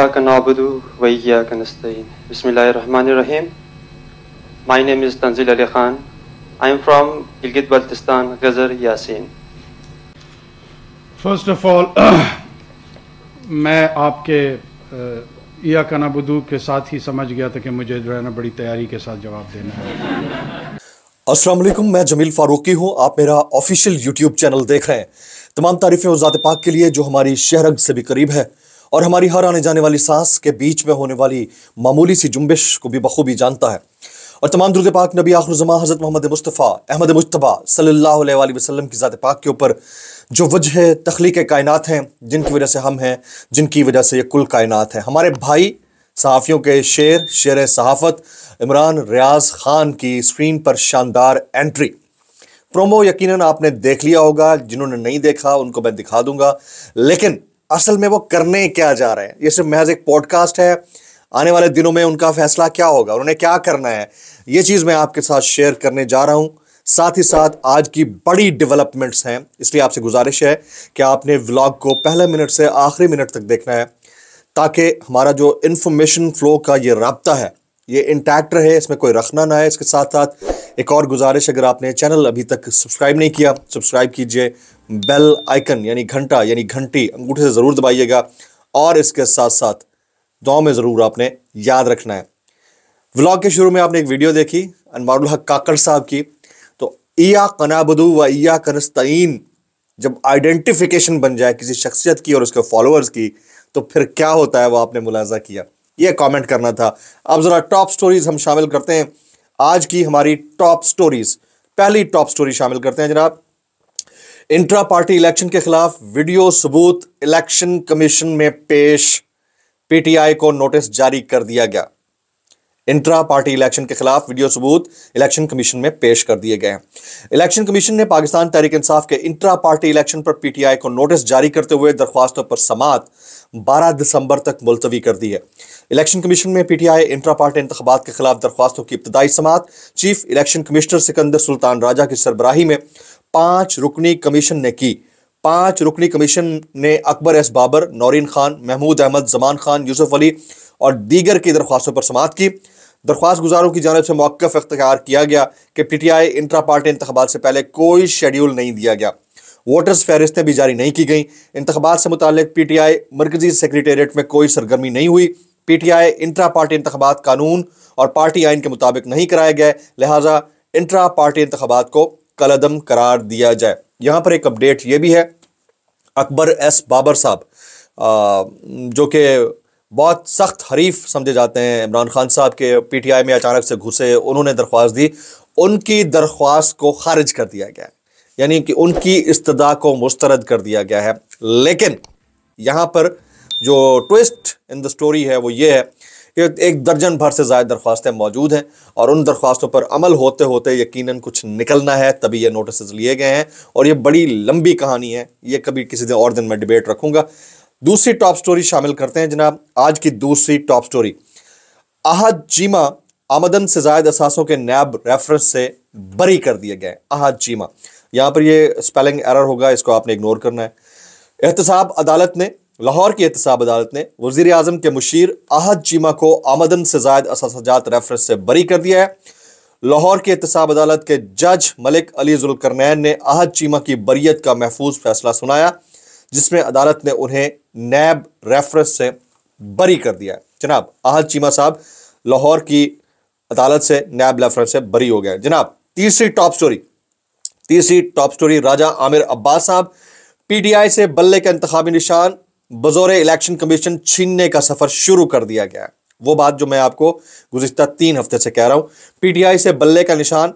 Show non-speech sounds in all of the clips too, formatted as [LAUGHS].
My name is Tanzil Ali Khan. I am from Gilgit Baltistan, Ghazar Yasin. First of all, [CLEARS THROAT] मैं आपके या कनाबुदू के साथ ही समझ गया था कि मुझे जो है ना बड़ी तैयारी के साथ जवाब देना है अस्सलाम वालेकुम मैं जमील फारूकी हूँ आप मेरा ऑफिशियल यूट्यूब चैनल देख रहे हैं तमाम तारीफ़ें और ज़ात पाक के लिए जो हमारी शहरग से भी करीब है और हमारी हर आने जाने वाली सांस के बीच में होने वाली मामूली सी जुम्बिश को भी बखूबी जानता है और तमाम दुर्द पाक नबी जमा हज़रत मोहम्मद मुस्तफ़ा अहमद मुशतबा सल्ला वसलम की ज़ात पाक के ऊपर जो वजह तख्लीक कायनत हैं जिनकी वजह से हम हैं जिनकी वजह से ये कुल कायनत है हमारे भाई सहाफ़ियों के शेर शेर सहाफ़त इमरान रियाज ख़ान की स्क्रीन पर शानदार एंट्री प्रोमो यकीनन आपने देख लिया होगा जिन्होंने नहीं देखा उनको मैं दिखा दूंगा लेकिन असल में वो करने क्या जा रहे हैं ये सिर्फ महज एक पॉडकास्ट है आने वाले दिनों में उनका फैसला क्या होगा उन्होंने क्या करना है ये चीज़ मैं आपके साथ शेयर करने जा रहा हूं साथ ही साथ आज की बड़ी डेवलपमेंट्स हैं इसलिए आपसे गुजारिश है कि आपने व्लॉग को पहले मिनट से आखिरी मिनट तक देखना है ताकि हमारा जो इन्फॉर्मेशन फ्लो का ये रबता है ये इंटैक्ट रहे इसमें कोई रखना ना है इसके साथ साथ एक और गुजारिश अगर आपने चैनल अभी तक सब्सक्राइब नहीं किया सब्सक्राइब कीजिए बेल आइकन यानी घंटा यानी घंटी अंगूठे से ज़रूर दबाइएगा और इसके साथ साथ दुआ में ज़रूर आपने याद रखना है व्लॉग के शुरू में आपने एक वीडियो देखी अनवारुल हक काकड़ साहब की तो ईया कनाबदू व ईया कनस्तीन जब आइडेंटिफिकेशन बन जाए किसी शख्सियत की और उसके फॉलोअर्स की तो फिर क्या होता है वो आपने मुलाजा किया ये कमेंट करना था अब ज़रा टॉप स्टोरीज़ हम शामिल करते हैं आज की हमारी टॉप स्टोरीज़ पहली टॉप स्टोरी शामिल करते हैं जनाब इंट्रा पार्टी इलेक्शन के खिलाफ वीडियो सबूत इलेक्शन कमीशन में पेश पीटीआई को नोटिस जारी कर दिया गया इंट्रा पार्टी इलेक्शन के खिलाफ वीडियो सबूत इलेक्शन कमीशन में पेश कर दिए गए हैं इलेक्शन कमीशन ने पाकिस्तान तहरीक इंसाफ के इंट्रा पार्टी इलेक्शन पर पीटीआई को नोटिस जारी करते हुए दरख्वास्तों पर समात 12 दिसंबर तक मुलतवी कर दी है इलेक्शन कमीशन में पीटीआई इंट्रा पार्टी इंतबात के खिलाफ दरख्वास्तों की इब्तदाई समात chief election commissioner Sikandar Sultan Raja की सरबराही में पांच रुकनी कमीशन ने की पांच रुकनी कमीशन ने अकबर एस बाबर नौरीन खान महमूद अहमद जमान खान यूसुफ अली और दीगर की दरख्वास्तों पर समाप्त की दरख्वास्त गुजारों की जानब से मौकफ अख्तियार किया गया कि P T I intra party इंतबात से पहले कोई शेड्यूल नहीं दिया गया वोटर्स फहरिस्तें भी जारी नहीं की गई इंतबात से मुतल पी टी आई मरकजी सेक्रटेट में कोई सरगर्मी नहीं हुई P T I intra party इंतबात कानून और पार्टी आइन के मुताबिक नहीं कराए गए लिहाजा इंट्रा पार्टी इंतबात को कलदम करार दिया जाए यहाँ पर एक अपडेट ये भी है अकबर एस बाबर साहब जो कि बहुत सख्त हरीफ समझे जाते हैं इमरान खान साहब के पीटीआई में अचानक से घुसे उन्होंने दरख्वास्त दी उनकी दरख्वास्त को खारिज कर दिया गया है यानी कि उनकी इस्तदा को मुस्तरद कर दिया गया है लेकिन यहाँ पर जो ट्विस्ट इन द स्टोरी है वो ये है कि एक दर्जन भर से ज़ायद दरख्वास्तें मौजूद हैं और उन दरख्वास्तों पर अमल होते होते यकीन कुछ निकलना है तभी ये नोटिस लिए गए हैं और ये बड़ी लंबी कहानी है ये कभी किसी दिन और दिन में डिबेट रखूँगा दूसरी टॉप स्टोरी शामिल करते हैं जनाब आज की दूसरी टॉप स्टोरी अहद चीमा आमदन से जायद असासों के नैब रेफरेंस से बरी कर दिए गए अहद चीमा यहाँ पर ये स्पेलिंग एरर होगा इसको आपने इग्नोर करना है एहतसाब अदालत ने लाहौर की एहतसाब अदालत ने वजीर अजम के मुशीर अहद चीमा को आमदन से जायद असाजात रेफरेंस से बरी कर दिया है लाहौर की एहतसाब अदालत के जज मलिक अली जुलकरनैन ने अहद चीमा की बरीत का महफूज फैसला सुनाया जिसमें अदालत ने उन्हें नैब रेफरेंस से बरी कर दिया है जनाब अहद चीमा साहब लाहौर की अदालत से नैब रेफरेंस से बरी हो गए जनाब तीसरी टॉप स्टोरी तीसरी टॉप स्टोरी राजा आमिर अब्बास साहब पीटीआई से बल्ले का इंतबी निशान बजौर इलेक्शन कमीशन छीनने का सफर शुरू कर दिया गया वो बात जो मैं आपको गुजशत तीन हफ्ते से कह रहा हूं पीटीआई से बल्ले का निशान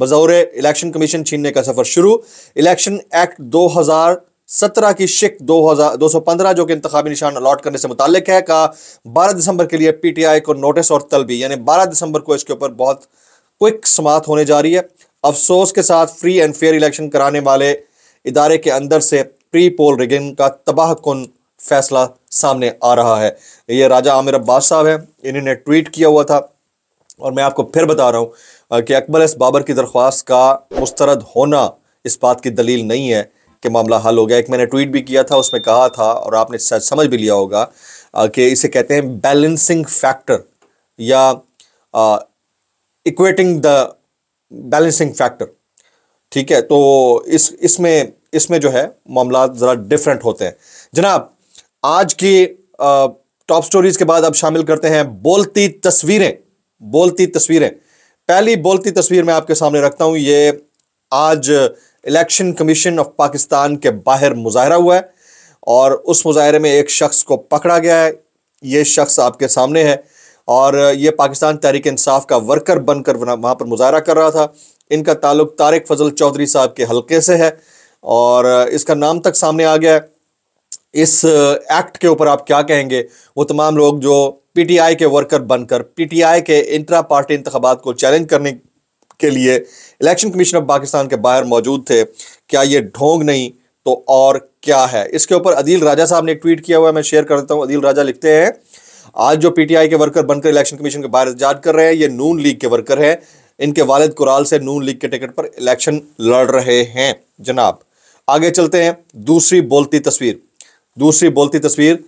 बजौर इलेक्शन कमीशन छीनने का सफर शुरू इलेक्शन एक्ट 2017 की शिक 2000 215 जो कि इंतबी निशान अलॉट करने से मुतल है का 12 दिसंबर के लिए पीटीआई को नोटिस और तलबी यानी 12 दिसंबर को इसके ऊपर बहुत क्विक समात होने जा रही है अफसोस के साथ फ्री एंड फेयर इलेक्शन कराने वाले इदारे के अंदर से प्री पोल रिगिन का तबाह कन फैसला सामने आ रहा है ये राजा आमिर अब्बास साहब हैं इन्होंने ट्वीट किया हुआ था और मैं आपको फिर बता रहा हूँ कि अकबर एस बाबर की दरख्वास्त का मुस्तरद होना इस बात की दलील नहीं है कि मामला हल हो गया एक मैंने ट्वीट भी किया था उसमें कहा था और आपने समझ भी लिया होगा कि इसे कहते हैं बैलेंसिंग फैक्टर या इक्वेटिंग द बैलेंसिंग फैक्टर ठीक है तो इस इसमें इसमें जो है मामला ज़रा डिफरेंट होते हैं जनाब आज की टॉप स्टोरीज के बाद अब शामिल करते हैं बोलती तस्वीरें बोलती तस्वीरें पहली बोलती तस्वीर मैं आपके सामने रखता हूं ये आज इलेक्शन कमीशन ऑफ पाकिस्तान के बाहर मुजाहरा हुआ है और उस मुजाहरे में एक शख्स को पकड़ा गया है ये शख्स आपके सामने है और ये पाकिस्तान तहरीक इंसाफ का वर्कर बनकर वहाँ पर मुजाहरा कर रहा था इनका ताल्लुक तारिक फजल चौधरी साहब के हलके से है और इसका नाम तक सामने आ गया है इस एक्ट के ऊपर आप क्या कहेंगे वो तमाम लोग जो पीटीआई के वर्कर बनकर पीटीआई के इंट्रा पार्टी इंतबात को चैलेंज करने के लिए इलेक्शन कमीशन ऑफ पाकिस्तान के बाहर मौजूद थे क्या ये ढोंग नहीं तो और क्या है इसके ऊपर अदील राजा साहब ने ट्वीट किया हुआ है मैं शेयर कर देता हूँ अदील राजा लिखते हैं आज जो पीटीआई के वर्कर बनकर इलेक्शन कमीशन के बाहर जांच कर रहे हैं ये नून लीग के वर्कर हैं इनके वालिद कुराल से नून लीग के टिकट पर इलेक्शन लड़ रहे हैं जनाब आगे चलते हैं दूसरी बोलती तस्वीर दूसरी बोलती तस्वीर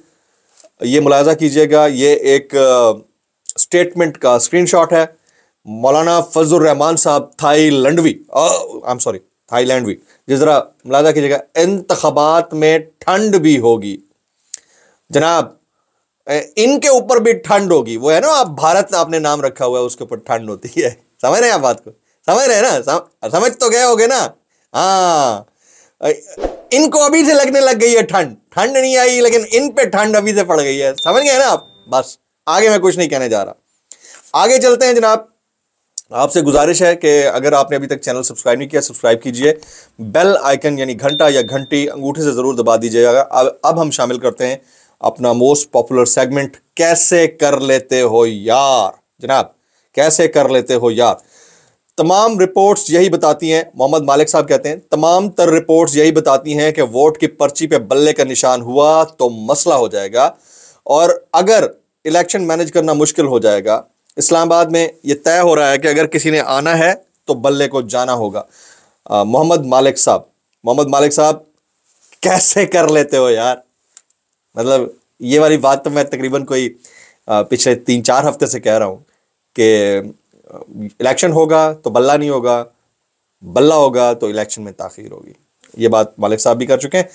ये मुलायजा कीजिएगा ये एक स्टेटमेंट का स्क्रीनशॉट है मौलाना फजल रहमान साहब थाई लंडवी आई एम सॉरी थाई लैंडवी जिस तरह मुलाजा कीजिएगा इंतबात में ठंड भी होगी जनाब इनके ऊपर भी ठंड होगी वो है ना आप भारत आपने नाम रखा हुआ है उसके ऊपर ठंड होती है [LAUGHS] समझ रहे हैं आप बात को समझ रहे हैं ना सम, समझ तो गए होगे ना हाँ इनको अभी से लगने लग गई है ठंड ठंड नहीं आई लेकिन इन पे ठंड अभी से पड़ गई है समझ गए ना आप बस आगे मैं कुछ नहीं कहने जा रहा आगे चलते हैं जनाब आपसे गुजारिश है कि अगर आपने अभी तक चैनल सब्सक्राइब नहीं किया सब्सक्राइब कीजिए बेल आइकन यानी घंटा या घंटी अंगूठे से ज़रूर दबा दीजिएगा अब अब हम शामिल करते हैं अपना मोस्ट पॉपुलर सेगमेंट कैसे कर लेते हो यार जनाब कैसे कर लेते हो यार तमाम रिपोर्ट्स यही बताती हैं मोहम्मद मालिक साहब कहते हैं तमाम तर रिपोर्ट्स यही बताती हैं कि वोट की पर्ची पे बल्ले का निशान हुआ तो मसला हो जाएगा और अगर इलेक्शन मैनेज करना मुश्किल हो जाएगा इस्लामाबाद में ये तय हो रहा है कि अगर किसी ने आना है तो बल्ले को जाना होगा मोहम्मद मालिक साहब मोहम्मद मालिक साहब कैसे कर लेते हो यार मतलब ये वाली बात तो मैं तकरीबन कोई पिछले तीन चार हफ्ते से कह रहा हूँ कि इलेक्शन होगा तो बल्ला नहीं होगा बल्ला होगा तो इलेक्शन में ताखिर होगी ये बात मालिक साहब भी कर चुके हैं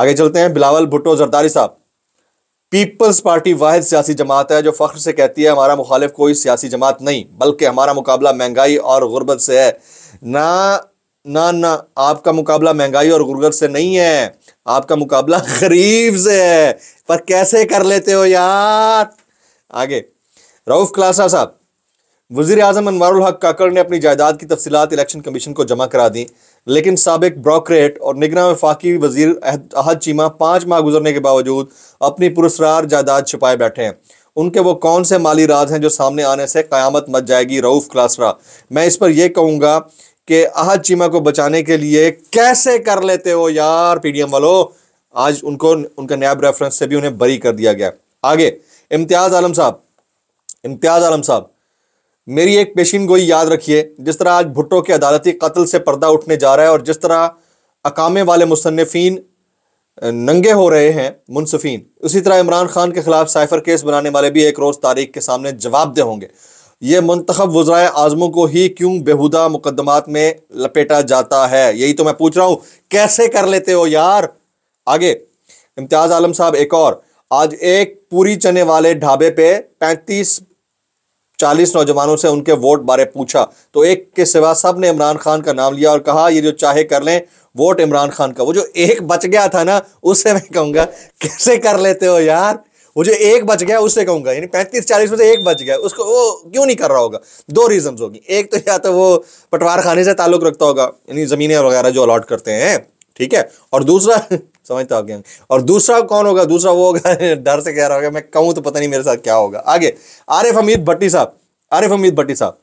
आगे चलते हैं बिलावल भुट्टो जरदारी साहब पीपल्स पार्टी वाहिद सियासी जमात है जो फख्र से कहती है हमारा मुखालिफ कोई सियासी जमात नहीं बल्कि हमारा मुकाबला महंगाई और गुर्बत से है ना ना ना आपका मुकाबला महंगाई और गुर्गत से नहीं है आपका मुकाबला [LAUGHS] गरीब से है पर कैसे कर लेते हो यार आगे रऊफ क्लासा साहब वजीर अजम अनवारुल हक काकड़ ने अपनी जायदाद की तफसीत इलेक्शन कमीशन को जमा करा दी लेकिन सबक ब्रोकरेट और निगरान वफाकी वजीर अहद चीमा पाँच माह गुजरने के बावजूद अपनी पुरस्कार जायदाद छुपाए बैठे हैं उनके वो कौन से माली राज हैं जो सामने आने से क़्यामत मच जाएगी रऊफ़ क्लासरा मैं इस पर यह कहूँगा कि अहद चीमा को बचाने के लिए कैसे कर लेते हो यार पी डी एम वालों आज उनको उनका नैब रेफरेंस से भी उन्हें बरी कर दिया गया आगे इम्तियाज़ आलम साहब इम्तियाज़ आलम साहब मेरी एक पेशीन गोई याद रखिए जिस तरह आज भुट्टो के अदालती कत्ल से पर्दा उठने जा रहा है और जिस तरह अकामे वाले मुसनफिन नंगे हो रहे हैं मुनसफिन उसी तरह इमरान खान के खिलाफ साइफर केस बनाने वाले भी एक रोज़ तारीख के सामने जवाबदेह होंगे ये मंतखब वज्रा आज़मों को ही क्यों बेहुदा मुकदमात में लपेटा जाता है यही तो मैं पूछ रहा हूँ कैसे कर लेते हो यार आगे इम्तियाज़ आलम साहब एक और आज एक पूरी चने वाले ढाबे पे पैंतीस चालीस नौजवानों से उनके वोट बारे पूछा तो एक के सिवा सब ने इमरान खान का नाम लिया और कहा ये जो चाहे कर लें वोट इमरान खान का वो जो एक बच गया था ना उससे मैं कहूँगा कैसे कर लेते हो यार वो जो एक बच गया उससे कहूंगा यानी पैंतीस चालीस में से एक बच गया उसको वो क्यों नहीं कर रहा होगा दो रीजन होगी एक तो या तो वो पटवार खाने से ताल्लुक रखता होगा यानी ज़मीनें वगैरह जो अलॉट करते हैं ठीक है और दूसरा समझता हो गया और दूसरा कौन होगा दूसरा वो होगा [LAUGHS] डर से कह रहा होगा मैं कहूँ तो पता नहीं मेरे साथ क्या होगा आगे आरिफ अमीद भट्टी साहब आरिफ अमीद भट्टी साहब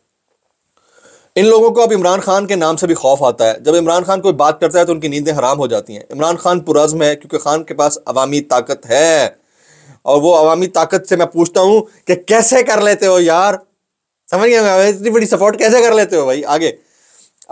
इन लोगों को अब इमरान खान के नाम से भी खौफ आता है जब इमरान खान कोई बात करता है तो उनकी नींदें हराम हो जाती हैं इमरान खान पुरज़म है क्योंकि खान के पास अवामी ताकत है और वो अवामी ताकत से मैं पूछता हूँ कि कैसे कर लेते हो यार समझ गया इतनी बड़ी सपोर्ट कैसे कर लेते हो भाई आगे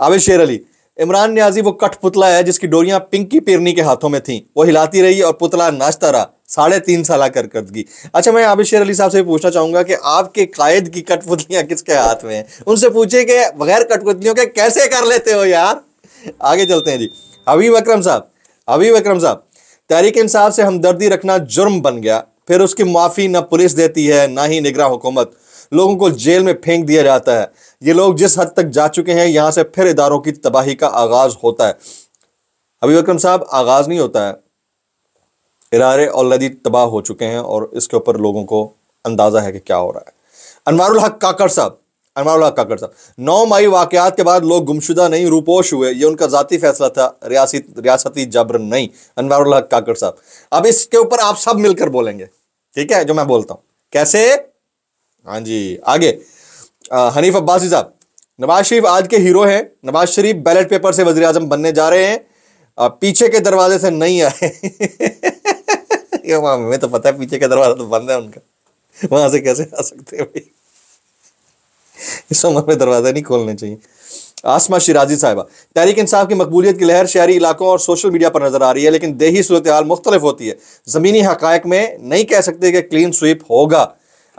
आवेश शेर अली इमरान न्याजी वो कठपुतला है जिसकी डोरियां पिंकी पिरनी के हाथों में थी वो हिलाती रही और पुतला नाचता रहा साढ़े तीन साल करकर्दगी अच्छा मैं आबिशेर शेर अली साहब से पूछना चाहूंगा कि आपके कायद की कठपुतलियां किसके हाथ में हैं उनसे पूछे कि बगैर कठपुतलियों के कैसे कर लेते हो यार आगे चलते हैं जी हबीब अक्रम साहब हबीब अक्रम साहब तहरीक इंसाफ से हमदर्दी रखना जुर्म बन गया फिर उसकी माफ़ी ना पुलिस देती है ना ही निगरा हुकूमत लोगों को जेल में फेंक दिया जाता है ये लोग जिस हद तक जा चुके हैं यहाँ से फिर इदारों की तबाही का आगाज़ होता है अभी अक्रम साहब आगाज़ नहीं होता है इरारे ऑलरेडी तबाह हो चुके हैं और इसके ऊपर लोगों को अंदाज़ा है कि क्या हो रहा है अनवारुल हक काकड़ साहब अनवर काकड़ साहब नौ मई वाकत के बाद लोग गुमशुदा नहीं रूपोश हुए ये उनका जाति फैसला था रियासी रियासती जबर नहीं अनवर काकड़ साहब अब इसके ऊपर आप सब मिलकर बोलेंगे ठीक है जो मैं बोलता हूँ कैसे हाँ जी आगे आ, हनीफ अब्बासी साहब नवाज शरीफ आज के हीरो हैं नवाज शरीफ बैलेट पेपर से वजी अजम बनने जा रहे हैं आ, पीछे के दरवाजे से नहीं आए [LAUGHS] हमें तो पता है पीछे के दरवाजा तो बंद है उनका वहां से कैसे आ सकते हैं भाई इस उम्र में दरवाज़ा नहीं खोलने चाहिए आसमा शिराजी साहबा तहरीक इंसाफ की मकबूलियत की लहर शहरी इलाकों और सोशल मीडिया पर नजर आ रही है लेकिन देही सूरत हाल मुख्तलिफ होती है ज़मीनी हक में नहीं कह सकते कि क्लीन स्वीप होगा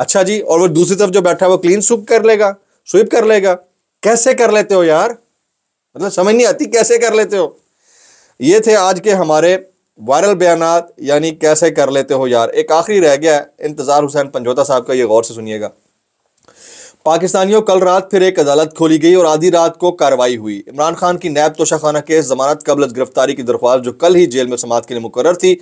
अच्छा जी और वो दूसरी तरफ जो बैठा है वो क्लीन स्वीप कर लेगा स्वीप कर लेगा कैसे कर लेते हो यार मतलब समझ नहीं आती कैसे कर लेते हो ये थे आज के हमारे वायरल बयान यानी कैसे कर लेते हो यार एक आखिरी रह गया इंतज़ार हुसैन पंजोता साहब का ये गौर से सुनिएगा पाकिस्तानियों कल रात फिर एक अदालत खोली गई और आधी रात को कार्रवाई हुई इमरान खान की नैब तोशाखाना केस जमानत कबलत गिरफ्तारी की दरख्वास्त जो कल ही जेल में समात के लिए मुकर थी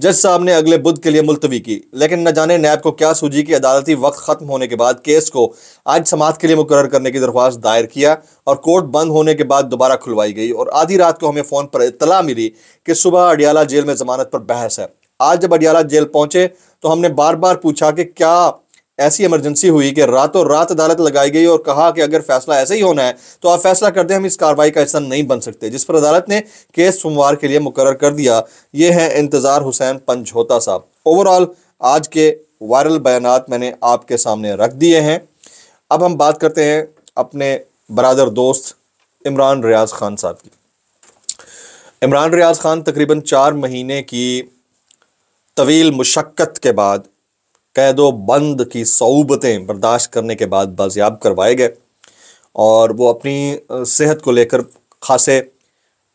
जज साहब ने अगले बुध के लिए मुलतवी की लेकिन न जाने नैब को क्या सूझी कि अदालती वक्त खत्म होने के बाद केस को आज समात के लिए मुकर करने की दरख्वास्त दायर किया और कोर्ट बंद होने के बाद दोबारा खुलवाई गई और आधी रात को हमें फ़ोन पर इतला मिली कि सुबह अडियाला जेल में जमानत पर बहस है आज जब अडियाला जेल पहुंचे तो हमने बार बार पूछा कि क्या ऐसी इमरजेंसी हुई कि रातों रात अदालत लगाई गई और कहा कि अगर फैसला ऐसे ही होना है तो आप फैसला कर दें हम इस कार्रवाई का हिस्सा नहीं बन सकते जिस पर अदालत ने केस सोमवार के लिए मुकर कर दिया ये है इंतज़ार हुसैन पंचहोता साहब ओवरऑल आज के वायरल बयान मैंने आपके सामने रख दिए हैं अब हम बात करते हैं अपने बरदर दोस्त इमरान रियाज खान साहब की इमरान रियाज खान तकरीबन चार महीने की तवील मुशक्क़त के बाद कैदो बंद की सऊबतें बर्दाश्त करने के बाद बाजियाब करवाए गए और वो अपनी सेहत को लेकर खासे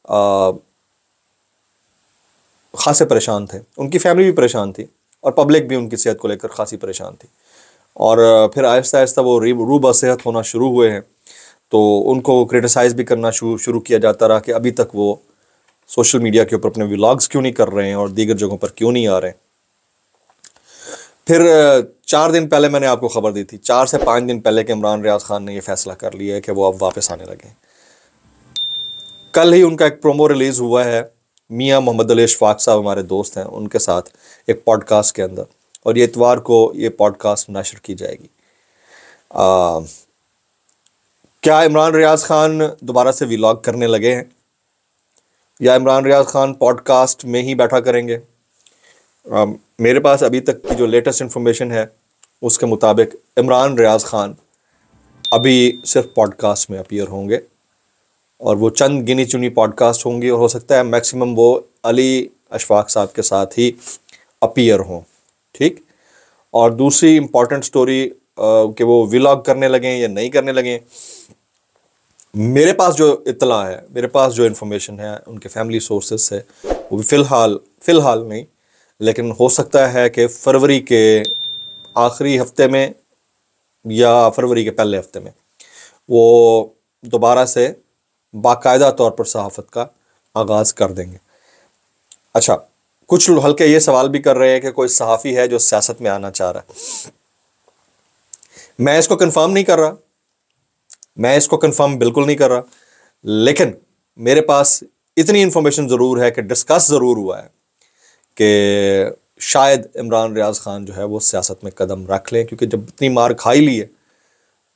आ, खासे परेशान थे उनकी फैमिली भी परेशान थी और पब्लिक भी उनकी सेहत को लेकर खासी परेशान थी और फिर आहिस्ता आहिस्ता वो रूबा सेहत होना शुरू हुए हैं तो उनको क्रिटिसाइज भी करना शुरू शुरू किया जाता रहा कि अभी तक वो सोशल मीडिया के ऊपर अपने व्लाग्स क्यों नहीं कर रहे हैं और दीगर जगहों पर क्यों नहीं आ रहे हैं फिर चार दिन पहले मैंने आपको खबर दी थी चार से पाँच दिन पहले कि इमरान रियाज खान ने यह फैसला कर लिया है कि वो अब वापस आने लगे कल ही उनका एक प्रोमो रिलीज़ हुआ है मियाँ मोहम्मद अली शफाक साहब हमारे दोस्त हैं उनके साथ एक पॉडकास्ट के अंदर और ये इतवार को ये पॉडकास्ट नशर की जाएगी आ, क्या इमरान रियाज खान दोबारा से व्लॉग करने लगे हैं या इमरान रियाज खान पॉडकास्ट में ही बैठा करेंगे Um, मेरे पास अभी तक की जो लेटेस्ट इन्फॉर्मेशन है उसके मुताबिक इमरान रियाज खान अभी सिर्फ पॉडकास्ट में अपियर होंगे और वो चंद गिनी चुनी पॉडकास्ट होंगी और हो सकता है मैक्सिमम वो अली अशफाक साहब के साथ ही अपियर हों ठीक और दूसरी इम्पॉर्टेंट स्टोरी uh, कि वो विलॉग करने लगें या नहीं करने लगें मेरे पास जो इतला है मेरे पास जो इन्फॉर्मेशन है उनके फैमिली सोर्सेस से वो भी फ़िलहाल फ़िलहाल नहीं लेकिन हो सकता है कि फरवरी के आखिरी हफ्ते में या फरवरी के पहले हफ्ते में वो दोबारा से बाकायदा तौर पर सहाफ़त का आगाज़ कर देंगे अच्छा कुछ हल्के ये सवाल भी कर रहे हैं कि कोई सहाफ़ी है जो सियासत में आना चाह रहा है मैं इसको कंफर्म नहीं कर रहा मैं इसको कंफर्म बिल्कुल नहीं कर रहा लेकिन मेरे पास इतनी इन्फॉर्मेशन ज़रूर है कि डिस्कस ज़रूर हुआ है कि शायद इमरान रियाज खान जो है वो सियासत में कदम रख लें क्योंकि जब इतनी मार खाई ली है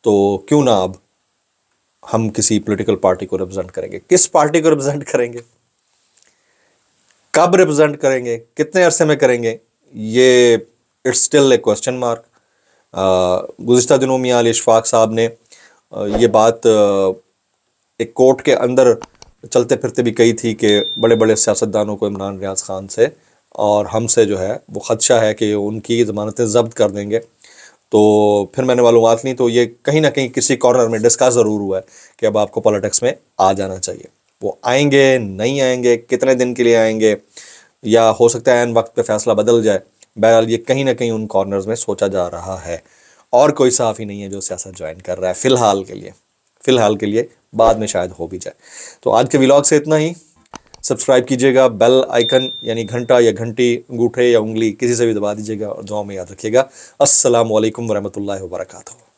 तो क्यों ना अब हम किसी पॉलिटिकल पार्टी को रिप्रेजेंट करेंगे किस पार्टी को रिप्रेजेंट करेंगे कब रिप्रेजेंट करेंगे कितने अरसे में करेंगे ये it's still a question mark गुज्त दिनों मियाँ अली इशफाक साहब ने ये बात एक कोर्ट के अंदर चलते फिरते भी कही थी कि बड़े बड़े सियासतदानों को इमरान रियाज खान से और हमसे जो है वो ख़दशा है कि उनकी ज़मानतें जब्त कर देंगे तो फिर मैंने मालूम ली तो ये कहीं ना कहीं किसी कॉर्नर में डिस्कस ज़रूर हुआ है कि अब आपको पॉलिटिक्स में आ जाना चाहिए वो आएंगे नहीं आएंगे कितने दिन के लिए आएंगे या हो सकता है एन वक्त पे फैसला बदल जाए बहरहाल ये कहीं ना कहीं उन कॉर्नर्स में सोचा जा रहा है और कोई सहाफ़ी नहीं है जो सियासत ज्वाइन कर रहा है फ़िलहाल के लिए फ़िलहाल के लिए बाद में शायद हो भी जाए तो आज के व्लॉग से इतना ही सब्सक्राइब कीजिएगा बेल आइकन यानी घंटा या घंटी अंगूठे या उंगली किसी से भी दबा दीजिएगा और दुआ में याद रखिएगा असलम वरहमल वर्का